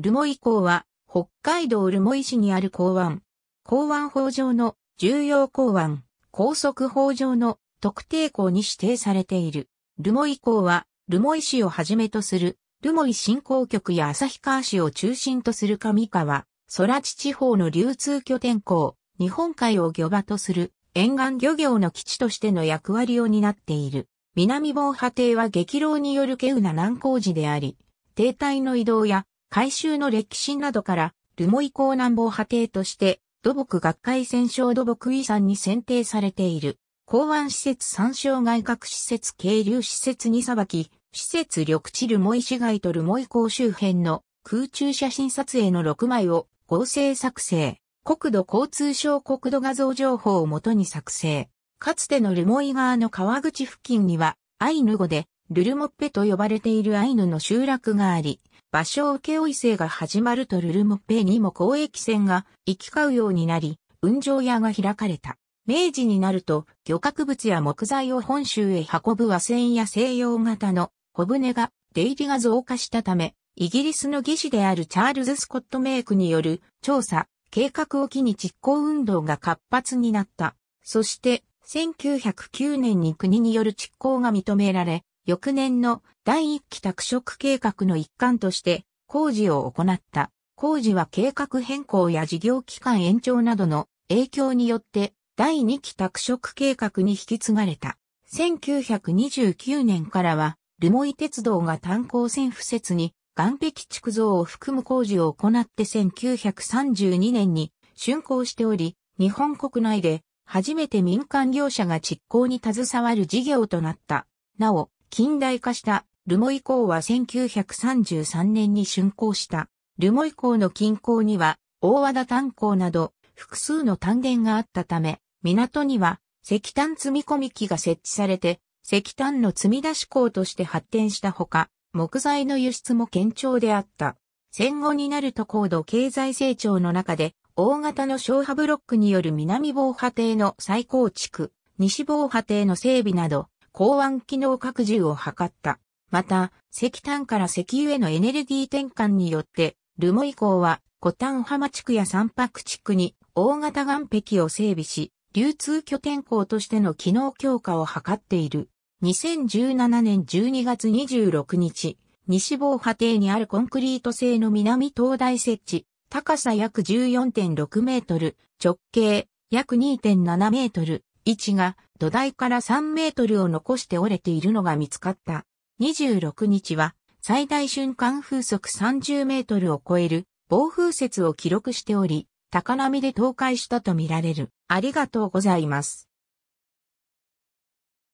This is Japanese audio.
留萌港は、北海道留萌市にある港湾。港湾法上の重要港湾、高速法上の特定港に指定されている。留萌港は、留萌市をはじめとする、留萌振興局や旭川市を中心とする上川、空地地方の流通拠点港、日本海を漁場とする沿岸漁業の基地としての役割を担っている。南防波堤は激浪による稀有な難工事であり、停滞の移動や改修の歴史などから、留萌港南房波堤として、土木学会戦勝土木遺産に選定されている。港湾施設参照外郭施設渓流施設に裁き、施設緑地留萌市街と留萌港周辺の空中写真撮影の6枚を合成作成。国土交通省国土画像情報をもとに作成。かつての留萌川の川口付近には、アイヌ語でルルモッペと呼ばれているアイヌの集落があり、場所を請け負い制が始まるとルルモッペにも交易船が行き交うようになり、運上屋が開かれた。明治になると、漁獲物や木材を本州へ運ぶ和船や西洋型の小舟が出入りが増加したため、イギリスの技師であるチャールズ・スコット・メイクによる調査、計画を機に実行運動が活発になった。そして、1909年に国による実行が認められ、翌年の第一期拓殖計画の一環として工事を行った。工事は計画変更や事業期間延長などの影響によって第二期拓殖計画に引き継がれた。1929年からは留萌鉄道が炭鉱線付設に岩壁築造を含む工事を行って1932年に竣工しており、日本国内で初めて民間業者が実行に携わる事業となった。なお、近代化した留萌港は1933年に竣工した。留萌港の近郊には大和田炭鉱など複数の炭田があったため、港には石炭積み込み機が設置されて、石炭の積み出し港として発展したほか、木材の輸出も堅調であった。戦後になると高度経済成長の中で、大型の小波ブロックによる南防波堤の再構築、西防波堤の整備など、港湾機能拡充を図った。また、石炭から石油へのエネルギー転換によって、ルモイ港は古丹浜地区や三白地区に大型岩壁を整備し、流通拠点港としての機能強化を図っている。2017年12月26日、西防波堤にあるコンクリート製の南東大設置、高さ約14.6メートル、直径約2.7メートル、位置が土台から3メートルを残して折れているのが見つかった。26日は最大瞬間風速30メートルを超える暴風雪を記録しており、高波で倒壊したとみられる。ありがとうございます。